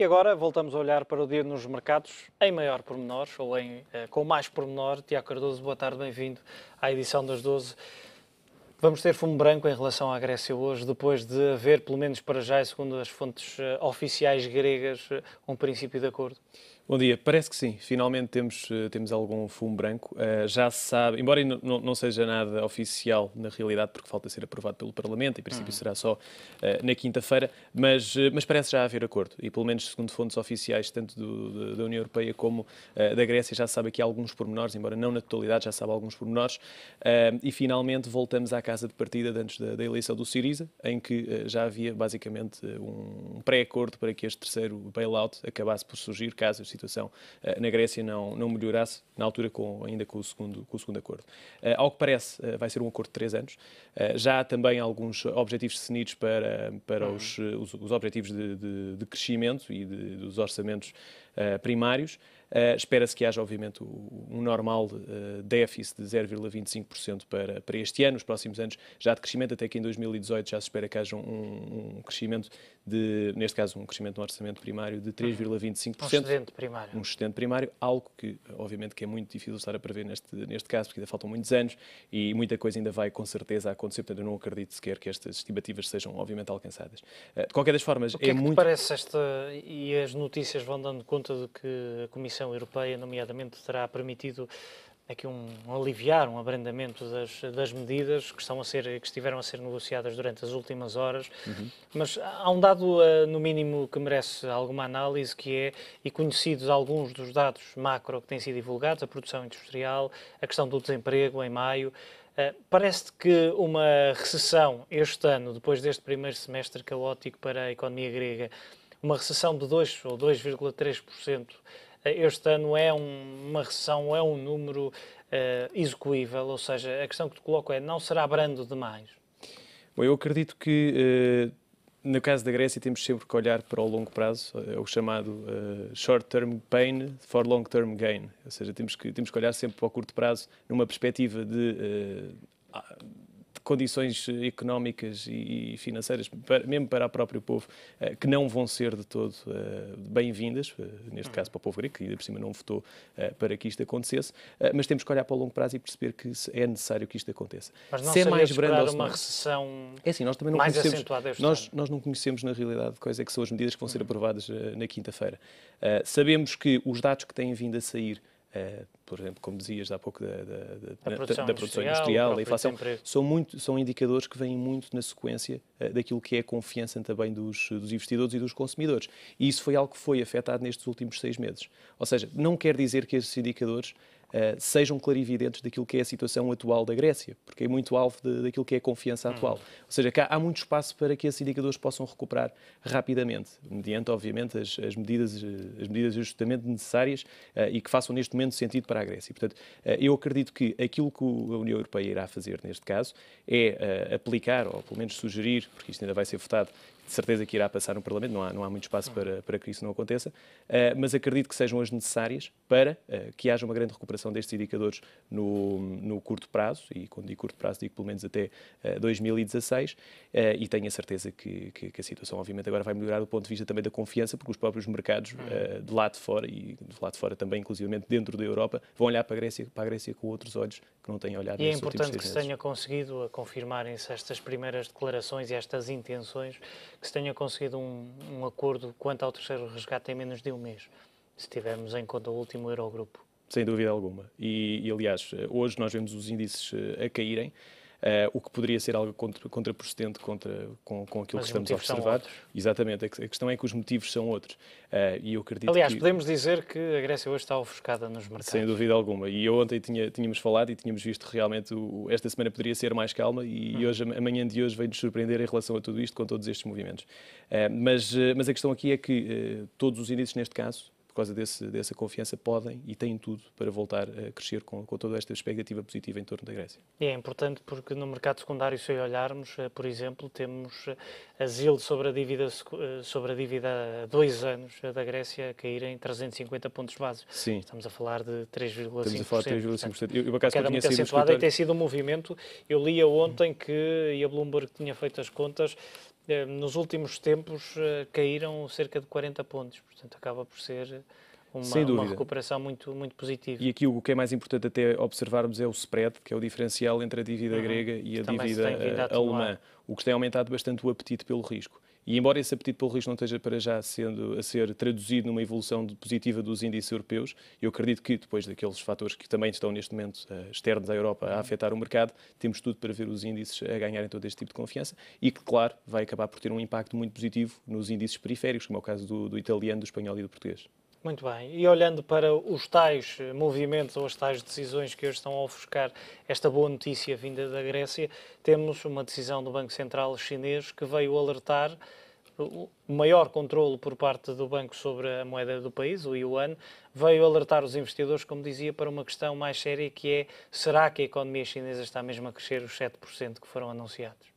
E agora voltamos a olhar para o dia nos mercados em maior pormenor, ou em, eh, com mais pormenor. Tiago Cardoso, boa tarde, bem-vindo à edição das 12. Vamos ter fumo branco em relação à Grécia hoje, depois de haver, pelo menos para já, segundo as fontes eh, oficiais gregas, eh, um princípio de acordo? Bom dia, parece que sim. Finalmente temos, eh, temos algum fumo branco. Uh, já se sabe, embora não, não seja nada oficial na realidade, porque falta ser aprovado pelo Parlamento, em princípio uhum. será só uh, na quinta-feira, mas, uh, mas parece já haver acordo. E pelo menos segundo fontes oficiais, tanto do, do, da União Europeia como da Grécia, já se sabe aqui alguns pormenores, embora não na totalidade, já se sabe alguns pormenores. e finalmente voltamos à casa de partida de antes da, da eleição do Siriza, em que já havia basicamente um pré-acordo para que este terceiro bailout acabasse por surgir, caso situação eh, na Grécia não, não melhorasse, na altura com, ainda com o segundo, com o segundo acordo. Eh, ao que parece, eh, vai ser um acordo de três anos. já há também alguns objetivos definidos para, para uhum. os, os, os, objetivos de, de, de crescimento e de, dos orçamentos primários. Uh, Espera-se que haja, obviamente, um normal uh, déficit de 0,25% para, para este ano, os próximos anos já de crescimento, até que em 2018 já se espera que haja um, um crescimento de, neste caso, um crescimento no orçamento primário de 3,25%. Um excedente primário. Um excedente primário, algo que, obviamente, que é muito difícil estar a prever neste, neste caso, porque ainda faltam muitos anos e muita coisa ainda vai, com certeza, acontecer, portanto, eu não acredito sequer que estas estimativas sejam, obviamente, alcançadas. Uh, de qualquer das formas, o que é, é que muito... parece esta, e as notícias vão dando conta de que a Comissão Comissão Europeia, nomeadamente, terá permitido aqui um, um aliviar, um abrandamento das, das medidas que, estão a ser, que estiveram a ser negociadas durante as últimas horas. Uhum. Mas há um dado, uh, no mínimo, que merece alguma análise, que é, e conhecidos alguns dos dados macro que têm sido divulgados, a produção industrial, a questão do desemprego em maio, eh, Parece que uma recessão este ano, depois deste primeiro semestre caótico para a economia grega, uma recessão de 2 ou 2,3% eh, este ano é um, uma recessão, é um número uh, execuível? Ou seja, a questão que te coloco é, não será brando demais? Bom, eu acredito que... Uh, no caso da Grécia, temos sempre que olhar para o longo prazo, é o chamado uh, short-term pain for long-term gain. Ou seja, temos que, temos que olhar sempre para o curto prazo, numa perspectiva de condições eh, económicas e financeiras, para, mesmo para o próprio povo, eh, que não vão ser de todo eh, bem-vindas, neste uhum. caso para o povo grego, que ainda por cima não votou para que isto acontecesse, mas temos que olhar para o longo prazo e perceber que é necessário que isto aconteça. Mas não se é mais branda uma recessão é assim, nós também não mais acentuada nós, nós não conhecemos na realidade quais é que são as medidas que vão ser uhum. aprovadas na quinta-feira. Sabemos que os dados que têm vindo a sair Uh, por exemplo, como dizias há pouco, da, da, da, produção, da produção, industrial, da inflação, são, muito, são indicadores que vêm muito na sequência uh, daquilo que é a confiança também dos, dos, investidores e dos consumidores. E isso foi algo que foi afetado nestes últimos seis meses. Ou seja, não quer dizer que esses indicadores eh, sejam clarividentes daquilo que é a situação atual da Grécia, porque é muito alvo de, daquilo que é a confiança hum. atual. Ou seja, cá há muito espaço para que esses indicadores possam recuperar rapidamente, mediante, obviamente, as, as medidas, eh, as medidas necessárias eh, e que façam neste momento sentido para a Grécia. Portanto, eu acredito que aquilo que a União Europeia irá fazer neste caso é aplicar, ou pelo menos sugerir, porque isto ainda vai ser votado, de certeza que irá passar no Parlamento, não há, não há muito espaço para, para que isso não aconteça, eh, mas acredito que sejam as necessárias para eh, que haja uma grande recuperação destes indicadores no, no curto prazo, e quando digo curto prazo digo pelo menos até 2016, eh, e tenho a certeza que, que, que, a situação obviamente agora vai melhorar do ponto de vista também da confiança, porque os próprios mercados hum. de lá de fora, e de lá de fora também inclusivamente dentro da Europa, vão olhar para a Grécia, para a Grécia com outros olhos que não têm olhado E é importante que se tenha conseguido confirmarem-se estas primeiras declarações e estas intenções que se tenha conseguido um, um acordo quanto ao terceiro resgate em menos de um mês, se tivermos em conta o último Eurogrupo. Sem dúvida alguma. E, e aliás, hoje nós vemos os índices eh, a caírem uh, o que poderia ser algo contra, contraproducente contra, com, com aquilo Mas que estamos a observar. Exatamente, a questão é que os motivos são outros. Uh, e eu acredito Aliás, que... podemos dizer que a Grécia hoje está ofuscada nos mercados. Sem dúvida alguma. E eu ontem tinha, tínhamos falado e tínhamos visto realmente o, esta semana poderia ser mais calma e, hum. hoje, amanhã de hoje veio-nos surpreender em relação a tudo isto com todos estes movimentos. Uh, mas, mas a questão aqui é que todos os índices, neste caso, por causa desse, dessa confiança, podem e têm tudo para voltar a crescer com, com toda esta expectativa positiva em torno da Grécia. E é importante porque no mercado secundário, se olharmos, eh, por exemplo, temos eh, as sobre a dívida, eh, sobre a dívida a dois anos da Grécia a cair em 350 pontos base. Sim. Estamos a falar de 3,5%. Estamos a falar de 3,5%. Eu, eu, por acaso, cada muito acentuada e tem sido um movimento. Eu lia ontem que, e a Bloomberg tinha feito as contas, eh, nos últimos tempos eh, caíram cerca de 40 pontos, portanto acaba por ser uma, uma, recuperação muito, muito positiva. E aqui o que é mais importante até observarmos é o spread, que é o diferencial entre a dívida uhum. grega e a Também dívida a eh, alemã, o que tem aumentado bastante o apetite pelo risco. E embora esse apetite pelo risco não esteja para já sendo, a ser traduzido numa evolução positiva dos índices europeus, eu acredito que depois daqueles fatores que também estão neste momento eh, externos à Europa a afetar o mercado, temos tudo para ver os índices a ganharem todo este tipo de confiança e que, claro, vai acabar por ter um impacto muito positivo nos índices periféricos, como é o caso do, do italiano, do espanhol e do português. Muito bem. E olhando para os tais eh, movimentos ou as tais decisões que hoje estão a ofuscar esta boa notícia vinda da Grécia, temos uma decisão do Banco Central Chinês que veio alertar o maior controle por parte do banco sobre a moeda do país, o yuan, veio alertar os investidores, como dizia, para uma questão mais séria que é será que a economia chinesa está mesmo a crescer os 7% que foram anunciados?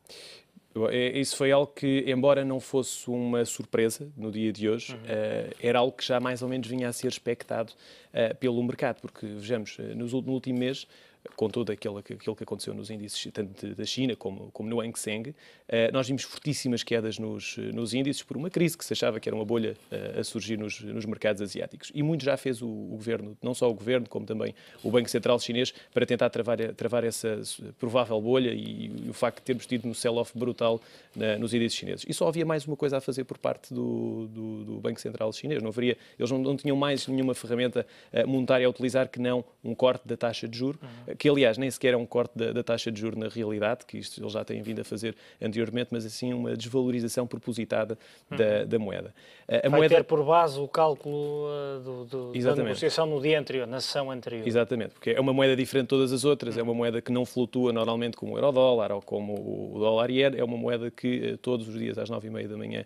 Eh, isso foi algo que, embora não fosse uma surpresa no dia de hoje, uhum. Eh, era algo que já mais ou menos vinha a ser expectado eh, pelo mercado, porque, vejamos, no último mês com tudo aquilo que aconteceu nos índices tanto da China como, como no Hang Seng, eh, nós vimos fortíssimas quedas nos, eh, nos índices por uma crise que se achava que era uma bolha eh, a surgir nos, nos mercados asiáticos. E muito já fez o, o, governo, não só o governo, como também o Banco Central Chinês, para tentar travar, travar essa provável bolha e, e o facto de termos tido um sell-off brutal na, nos índices chineses. E só havia mais uma coisa a fazer por parte do, do, do Banco Central Chinês. Não haveria, eles não, não, tinham mais nenhuma ferramenta monetária a utilizar que não um corte da taxa de juro, uhum que aliás nem sequer é um corte da, da taxa de juros na realidade, que isto eles já têm vindo a fazer anteriormente, mas assim uma desvalorização propositada uhum. da, moeda. A, a Vai moeda... ter por base o cálculo eh, do, do, da negociação no dia anterior, na sessão anterior. Exatamente, porque é uma moeda diferente de todas as outras, uhum. é uma moeda que não flutua normalmente como o euro-dólar ou como o dólar ier é uma moeda que eh, todos os dias às nove e meia da manhã,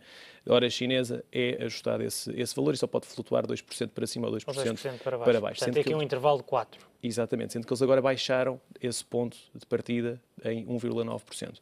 hora chinesa, é ajustado esse, esse valor e só pode flutuar 2% para cima ou 2%, ou 2 para baixo. Para baixo. Portanto, tem aqui um intervalo de 4. Exatamente, sendo que eles agora baixaram esse ponto de partida em 1,9%.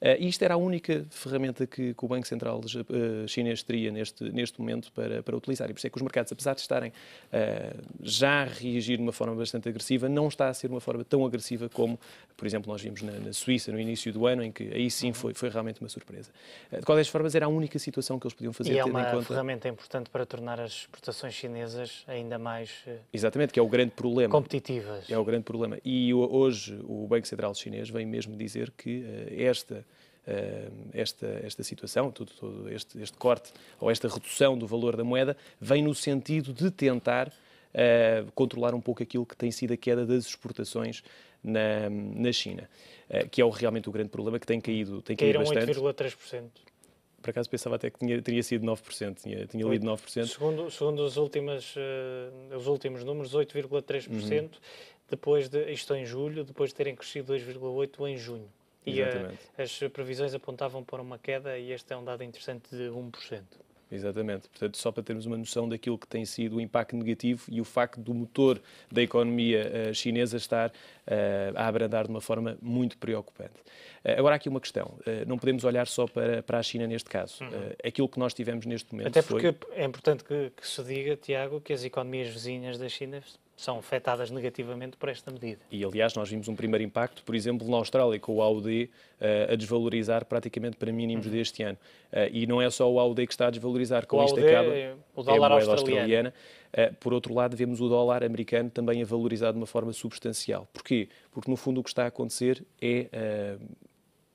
Eh, e isto era a única ferramenta que, que o Banco Central eh, chinês teria neste, neste momento para, para utilizar. E por isso é que os mercados, apesar de estarem eh, já a reagir de uma forma bastante agressiva, não está a ser uma forma tão agressiva como, por exemplo, nós vimos na, na Suíça no início do ano, em que aí sim uhum. foi, foi realmente uma surpresa. De qualquer forma, era a única situação que eles podiam fazer. E é uma conta... ferramenta importante para tornar as exportações chinesas ainda mais... Exatamente, que é o grande problema. Competitivas. É o grande problema. E hoje o Banco Central chinês vem mesmo mesmo dizer que eh, esta eh, esta, esta situação, todo, todo este, este, corte ou esta redução do valor da moeda, vem no sentido de tentar uh, controlar um pouco aquilo que tem sido a queda das exportações na, na China, uh, que é o, realmente o grande problema que tem caído, tem caído Caíram bastante. 8,3%. Por acaso pensava até que tinha, teria sido 9%, tinha, tinha lido 9%. Segundo, segundo os, últimas, uh, os últimos números, 8,3%. Uhum depois de, isto em julho, depois de terem crescido 2,8% em junho. E a, as previsões apontavam para uma queda e este é um dado interessante de 1%. Exatamente. Portanto, só para termos uma noção daquilo que tem sido o impacto negativo e o facto do motor da economia uh, chinesa estar uh, a abrandar de uma forma muito preocupante. Uh, agora, há aqui uma questão. não podemos olhar só para, para a China neste caso. Uhum. aquilo que nós tivemos neste momento Até porque foi... é importante que, que se diga, Tiago, que as economias vizinhas da China são afetadas negativamente por esta medida. E, aliás, nós vimos um primeiro impacto, por exemplo, na Austrália, com o AUD uh, eh, a desvalorizar praticamente para mínimos uhum. deste ano. Uh, e não é só o AUD que está a desvalorizar, com o isto AUD, é acaba o é dólar é australiano. australiana. Uh, por outro lado, vemos o dólar americano também a valorizar de uma forma substancial. Porquê? Porque, no fundo, o que está a acontecer é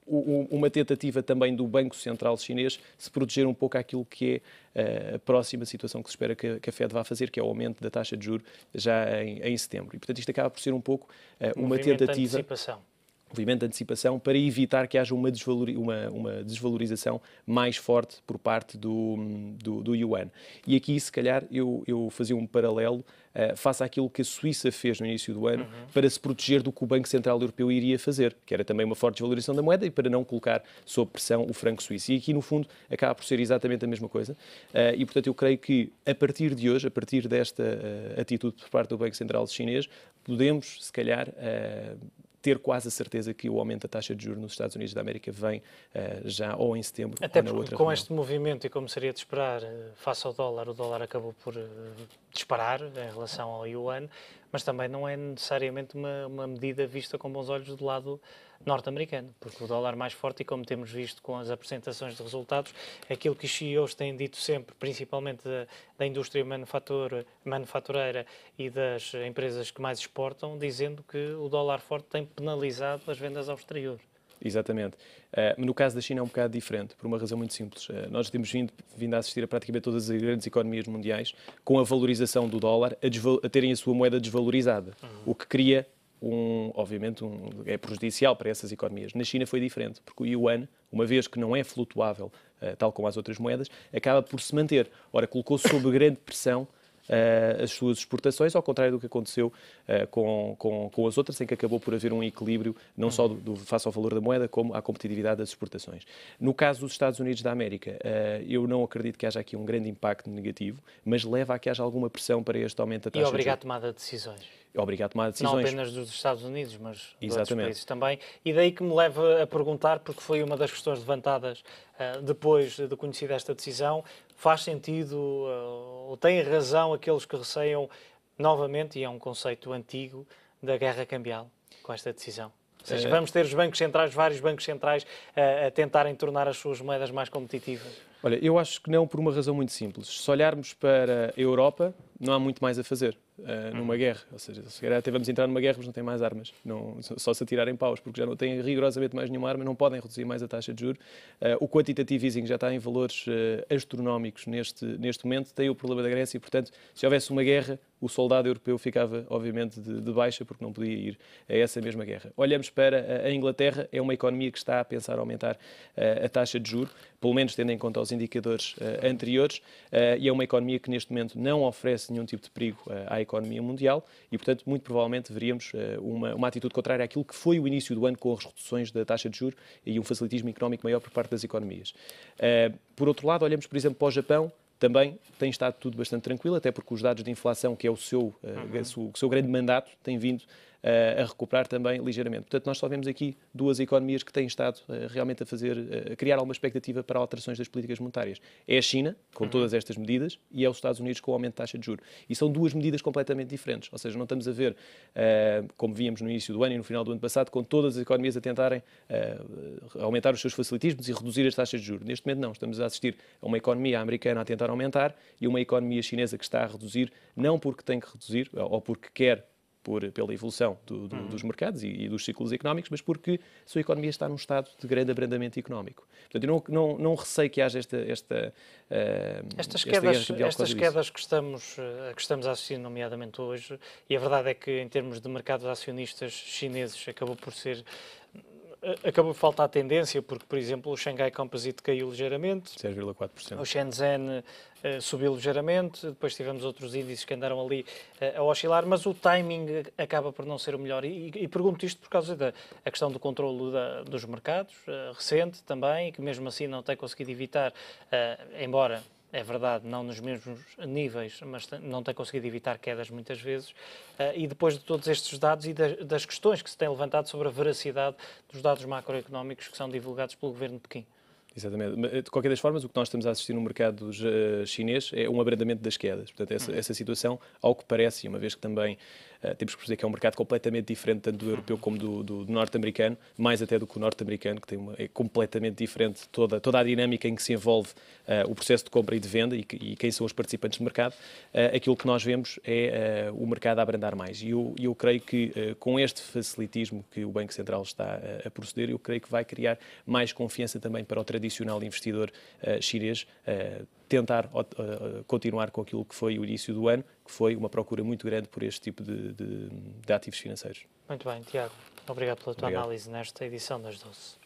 uma tentativa também do Banco Central Chinês se proteger um pouco àquilo que é eh, a próxima situação que se espera que a Fed vá fazer, que é o aumento da taxa de juros já em, em setembro. E, portanto, isto acaba por ser um pouco eh, uma tentativa. De antecipação obviamente, de antecipação para evitar que haja uma, desvalori uma, uma desvalorização mais forte por parte do, do, do, yuan. E aqui, se calhar, eu, eu fazia um paralelo uh, face àquilo que a Suíça fez no início do ano uhum. para se proteger do que o Banco Central Europeu iria fazer, que era também uma forte desvalorização da moeda e para não colocar sob pressão o franco suíço. E aqui, no fundo, acaba por ser exatamente a mesma coisa. Uh, e, portanto, eu creio que, a partir de hoje, a partir desta uh, atitude por parte do Banco Central chinês, podemos, se calhar, ter quase a certeza que o aumento da taxa de juros nos Estados Unidos da América vem uh, já ou em setembro Até ou na outra. com reunião. este movimento e como seria de esperar, eh, face ao dólar, o dólar acabou por uh, disparar em relação ao yuan, mas também não é necessariamente uma, uma medida vista com bons olhos do lado norte-americano, porque o dólar mais forte, e como temos visto com as apresentações de resultados, é aquilo que os CEOs têm dito sempre, principalmente da, da indústria manufatureira e das empresas que mais exportam, dizendo que o dólar forte tem penalizado as vendas ao exterior. Exatamente. Uh, no caso da China é um bocado diferente, por uma razão muito simples. Uh, nós temos vindo, vindo a assistir a praticamente todas as grandes economias mundiais com a valorização do dólar a, a terem a sua moeda desvalorizada, uhum. o que cria um, obviamente, um, é prejudicial para essas economias. Na China foi diferente, porque o yuan, uma vez que não é flutuável, uh, tal como as outras moedas, acaba por se manter. Ora, colocou sob grande pressão eh, as suas exportações, ao contrário do que aconteceu eh, com, com, com as outras, em que acabou por haver um equilíbrio não só do, do, face ao valor da moeda, como à competitividade das exportações. No caso dos Estados Unidos da América, eh, eu não acredito que haja aqui um grande impacto negativo, mas leva a que haja alguma pressão para este aumento da taxa. E obrigado a tomada de decisões obrigado a tomar decisões. Não apenas dos Estados Unidos, mas Exatamente. de outros países também. E daí que me leva a perguntar, porque foi uma das questões levantadas uh, depois de conhecida esta decisão, faz sentido eh, ou têm razão aqueles que receiam novamente, e é um conceito antigo, da guerra cambial com esta decisão? Ou seja, é. vamos ter os bancos centrais, vários bancos centrais, eh, a tentarem tornar as suas moedas mais competitivas. Olha, eu acho que não por uma razão muito simples. Se olharmos para a Europa, não há muito mais a fazer uh, numa guerra. Ou seja, se calhar até vamos entrar numa guerra, mas não tem mais armas. Não, só se atirarem paus, porque já não têm rigorosamente mais nenhuma arma, não podem reduzir mais a taxa de juros. Uh, eh, o quantitative easing já está em valores uh, astronómicos neste, neste momento. Tem o problema da Grécia e, portanto, se houvesse uma guerra, o soldado europeu ficava, obviamente, de, de baixa, porque não podia ir a essa mesma guerra. Olhamos para a Inglaterra, é uma economia que está a pensar aumentar a taxa de juros, pelo menos tendo em conta os indicadores uh, anteriores, uh, e é uma economia que neste momento não oferece nenhum tipo de perigo eh, à economia mundial e, portanto, muito provavelmente veríamos uma, uma atitude contrária àquilo que foi o início do ano com as reduções da taxa de juros e um facilitismo económico maior por parte das economias. por outro lado, olhamos, por exemplo, para o Japão, também tem estado tudo bastante tranquilo, até porque os dados de inflação, que é o seu, uhum. o seu grande mandato, têm vindo eh, a recuperar também ligeiramente. Portanto, nós só vemos aqui duas economias que têm estado eh, realmente a fazer, eh, a criar alguma expectativa para alterações das políticas monetárias. É a China, com uhum. todas estas medidas, e é os Estados Unidos com o aumento da taxa de juros. E são duas medidas completamente diferentes. Ou seja, não estamos a ver, como víamos no início do ano e no final do ano passado, com todas as economias a tentarem aumentar os seus facilitismos e reduzir as taxas de juros. Neste momento, não. Estamos a assistir a uma economia americana a tentar aumentar e uma economia chinesa que está a reduzir, não porque tem que reduzir ou porque quer por, pela evolução do, do, uhum. dos mercados e, e, dos ciclos económicos, mas porque a sua economia está num estado de grande abrandamento económico. Portanto, eu não, não, não receio que haja esta. esta uh, estas quedas, esta estas quedas que, estamos, eh, que estamos a assistir, nomeadamente hoje, e a verdade é que, em termos de mercados acionistas chineses, acabou por ser eh, acabou por faltar tendência, porque, por exemplo, o Shanghai Composite caiu ligeiramente. O Shenzhen uh, subiu ligeiramente. Depois tivemos outros índices que andaram ali uh, a oscilar, mas o timing acaba por não ser o melhor. E, e, e pergunto isto por causa da questão do controlo da, dos mercados, uh, recente também, que mesmo assim não tem conseguido evitar, embora é verdade, não nos mesmos níveis, mas não tem conseguido evitar quedas muitas vezes. Uh, e depois de todos estes dados e das, das questões que se têm levantado sobre a veracidade dos dados macroeconómicos que são divulgados pelo governo de Pequim. Exatamente. Eh, de qualquer das formas, o que nós estamos a assistir no mercado eh, chinês é um abrandamento das quedas. Portanto, essa, uhum. essa situação, ao que parece, e uma vez que também eh, temos que perceber que é um mercado completamente diferente, tanto do europeu como do, do, do norte-americano, mais até do que o norte-americano, que tem uma, é completamente diferente toda, toda a dinâmica em que se envolve uh, o processo de compra e de venda e, e quem são os participantes do mercado. Uh, aquilo que nós vemos é o mercado a abrandar mais. E eu, eu creio que com este facilitismo que o Banco Central está a proceder, eu creio que vai criar mais confiança também para o tradicional investidor chinês tentar uh, continuar com aquilo que foi o início do ano, que foi uma procura muito grande por este tipo de, de, de ativos financeiros. Muito bem, Tiago. Obrigado pela tua Obrigado. análise nesta edição das 12.